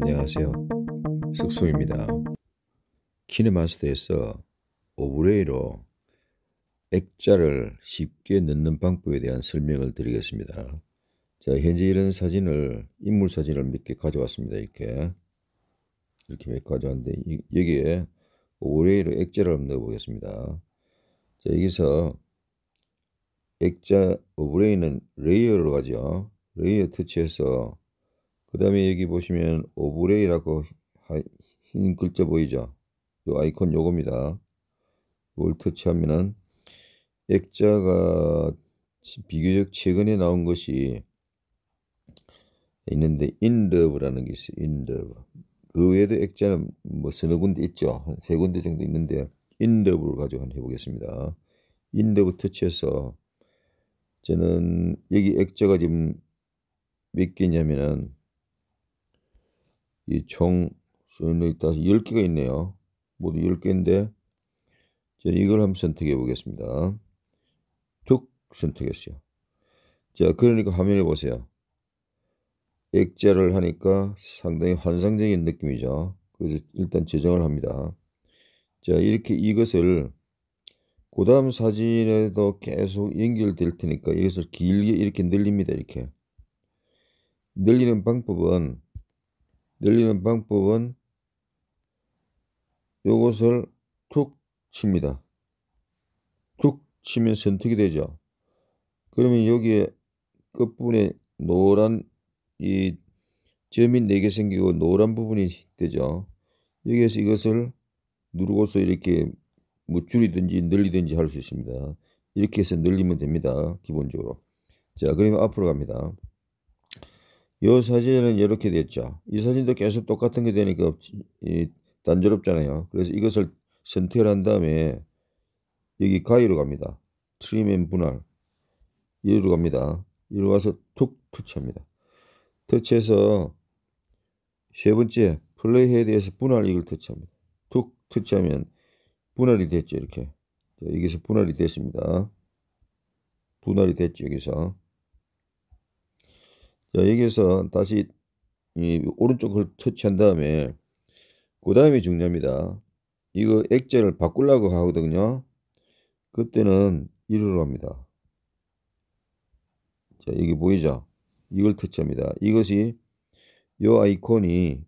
안녕하세요. 숙소입니다. 키네마스터에서 오브레이로 액자를 쉽게 넣는 방법에 대한 설명을 드리겠습니다. 자, 현재 이런 사진을, 인물 사진을 몇 개 가져왔습니다. 이렇게. 이렇게 몇 가져왔는데, 이, 여기에 오브레이로 액자를 넣어보겠습니다. 자, 여기서 액자 오브레이는 레이어로 가죠. 레이어 터치해서 그 다음에 여기 보시면 오브레이라고 흰 글자 보이죠? 요 아이콘 요겁니다. 올 터치하면은 액자가 비교적 최근에 나온 것이 있는데 인더브라는 게 있어요. 인더브. 그 외에도 액자는 뭐 서너 군데 있죠. 한세 군데 정도 있는데 인더브를 가지고 한번 해보겠습니다. 인더브 터치해서 저는 여기 액자가 지금 몇 개냐면은 이총써있력이따 10개가 있네요. 모두 10개인데 자, 이걸 한번 선택해 보겠습니다. 툭 선택했어요. 자, 그러니까 화면을 보세요. 액자를 하니까 상당히 환상적인 느낌이죠. 그래서 일단 제정을 합니다. 자, 이렇게 이것을 그 다음 사진에도 계속 연결될 테니까 이것을 길게 이렇게 늘립니다. 이렇게. 늘리는 방법은 늘리는 방법은 요것을 툭 칩니다. 툭 치면 선택이 되죠. 그러면 여기에 끝부분에 노란 이 점이 4개 생기고 노란 부분이 되죠. 여기에서 이것을 누르고서 이렇게 뭐 줄이든지 늘리든지 할 수 있습니다. 이렇게 해서 늘리면 됩니다. 기본적으로. 자, 그러면 앞으로 갑니다. 이 사진에는 이렇게 됐죠. 이 사진도 계속 똑같은 게 되니까 단조롭잖아요. 그래서 이것을 선택을 한 다음에 여기 가위로 갑니다. 트림 앤 분할. 이리로 갑니다. 이리로 가서 툭 터치합니다. 터치해서 세 번째 플레이 헤드에서 분할 이걸 터치합니다. 툭 터치하면 분할이 됐죠. 이렇게. 여기서 분할이 됐습니다. 분할이 됐죠. 여기서. 자, 여기서 다시 이 오른쪽을 터치한 다음에 그 다음이 중요합니다. 이거 액자를 바꾸려고 하거든요. 그때는 이리로 합니다. 자, 여기 보이죠? 이걸 터치합니다. 이것이 요 아이콘이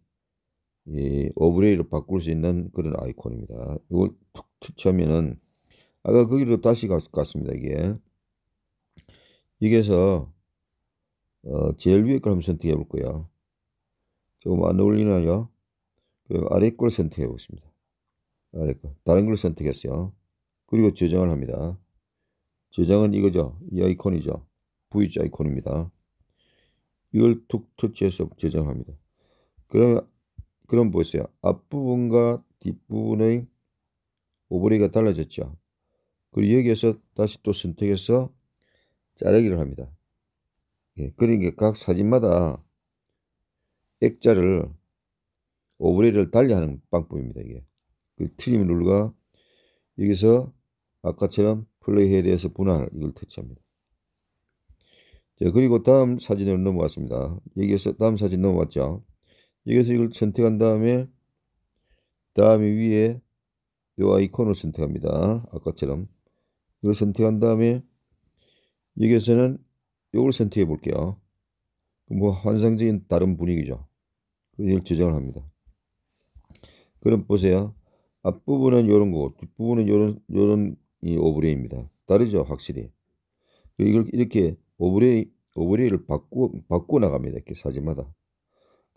이 오브레이로 바꿀 수 있는 그런 아이콘입니다. 이걸 툭 터치하면은 아까 거기로 다시 갔습니다. 이게. 여기서 어, 제일 위에 걸 한번 선택해 볼 거야. 조금 안 어울리나요? 그럼 아래 걸 선택해 보겠습니다. 아래 걸. 다른 걸 선택했어요. 그리고 저장을 합니다. 저장은 이거죠. 이 아이콘이죠. V자 아이콘입니다. 이걸 툭 터치해서 저장합니다. 그럼, 그럼 보세요. 앞부분과 뒷부분의 오버레이가 달라졌죠. 그리고 여기에서 다시 또 선택해서 자르기를 합니다. 예, 그러니까 각 사진마다 액자를 오브레를 이 달리하는 방법입니다. 이게 그 트림 룰과 여기서 아까처럼 플레이에 대해서 분할 이걸 터치합니다. 자 그리고 다음 사진으로 넘어왔습니다. 여기서 다음 사진 넘어왔죠. 여기서 이걸 선택한 다음에 다음에 위에 요 아이콘을 선택합니다. 아까처럼 이걸 선택한 다음에 여기에서는 요걸 선택해 볼게요. 뭐 환상적인 다른 분위기죠. 이걸 저장을 합니다. 그럼 보세요. 앞부분은 이런 거 뒷부분은 이런 요런 이 오브레이입니다. 다르죠, 확실히. 이걸 이렇게 오브레이 오브레이를 바꾸 바꾸 나갑니다. 이렇게 사진마다.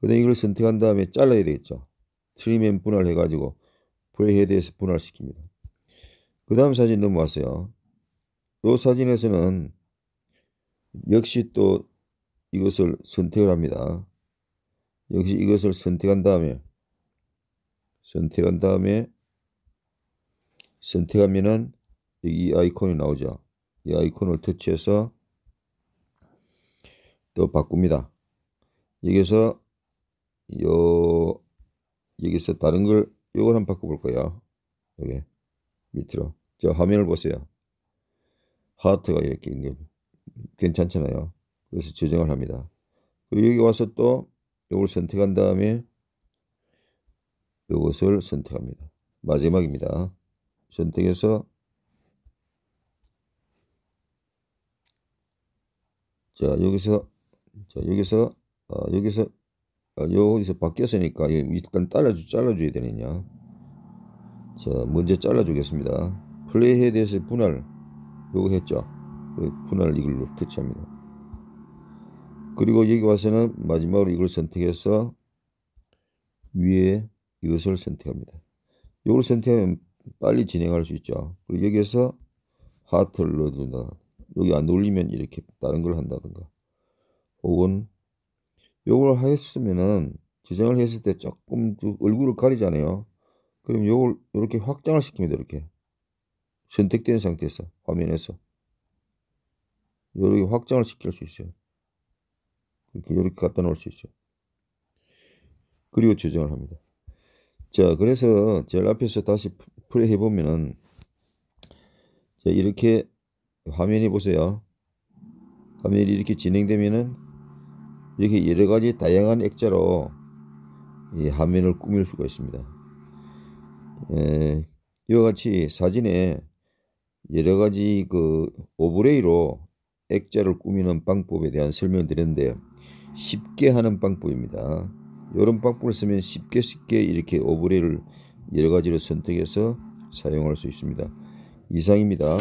그다음 에 이걸 선택한 다음에 잘라야 되겠죠. 트리맨 분할해 가지고 프레헤드에서 분할시킵니다. 그 다음 사진 넘어왔어요. 이 사진에서는 역시 또 이것을 선택을 합니다. 역시 이것을 선택한 다음에 선택한 다음에 선택하면은 이 아이콘이 나오죠. 이 아이콘을 터치해서 또 바꿉니다. 여기서 요 여기서 다른 걸 요걸 한번 바꿔볼 거예요. 여기 밑으로 저 화면을 보세요. 하트가 이렇게 있는 겁 괜찮잖아요. 그래서 저정을 합니다. 그리고 여기 와서 또 이걸 선택한 다음에 이것을 선택합니다. 마지막입니다. 선택해서 자 여기서 자 여기서 아, 여기서 아, 여기서 바뀌었으니까 일단 잘라주 잘라줘야 되느냐 자 먼저 잘라주겠습니다 플레이에 대해서 분할 요거 했죠 분할 이글로 터치합니다 그리고 여기 와서는 마지막으로 이걸 선택해서 위에 이것을 선택합니다. 이걸 선택하면 빨리 진행할 수 있죠. 그리고 여기에서 하트를 넣어준다. 여기 안 눌리면 이렇게 다른 걸 한다든가. 혹은 이걸 했으면은 지정을 했을 때 조금 얼굴을 가리잖아요. 그럼 이걸 이렇게 확장을 시킵니다. 이렇게. 선택된 상태에서 화면에서 이렇게 확장을 시킬 수 있어요. 이렇게 이렇게 갖다 놓을 수 있어요. 그리고 조정을 합니다. 자, 그래서 제일 앞에서 다시 플레이 해보면은 자, 이렇게 화면이 보세요. 화면이 이렇게 진행되면은 이렇게 여러 가지 다양한 액자로 이 화면을 꾸밀 수가 있습니다. 에, 이와 같이 사진에 여러 가지 그 오브레이로 액자를 꾸미는 방법에 대한 설명을 드렸는데 요 쉽게 하는 방법입니다. 이런 방법을 쓰면 쉽게 쉽게 이렇게 오브레를 여러 가지를 선택해서 사용할 수 있습니다. 이상입니다.